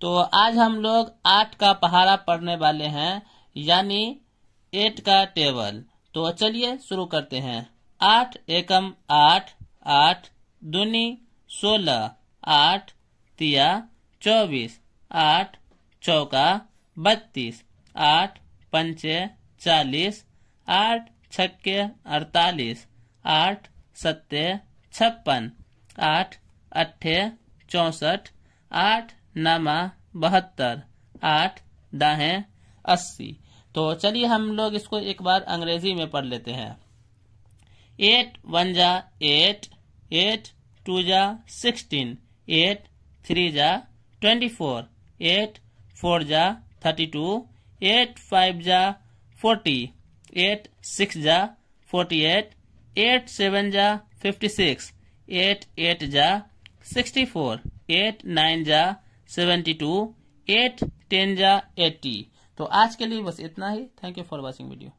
तो आज हम लोग आठ का पहाड़ा पढ़ने वाले हैं यानी एट का टेबल तो चलिए शुरू करते हैं आठ एकम आठ आठ दूनी सोलह आठ तिया चौबीस आठ चौका बत्तीस आठ पंचे चालीस आठ छक्के अड़तालीस आठ सत्ते छप्पन आठ अट्ठे चौसठ आठ नामा बहत्तर आठ दाहें अस्सी तो चलिए हम लोग इसको एक बार अंग्रेजी में पढ़ लेते हैं एट वन जा एट एट टू जा सिक्सटीन एट थ्री जा ट्वेंटी फोर एट फोर जा थर्टी टू एट फाइव जा फोर्टी एट सिक्स जा फोर्टी एट एट सेवन जा फिफ्टी सिक्स एट एट जा सिक्सटी फोर एट नाइन जा seventy two eight ten जा eighty तो आज के लिए बस इतना ही thank you for watching video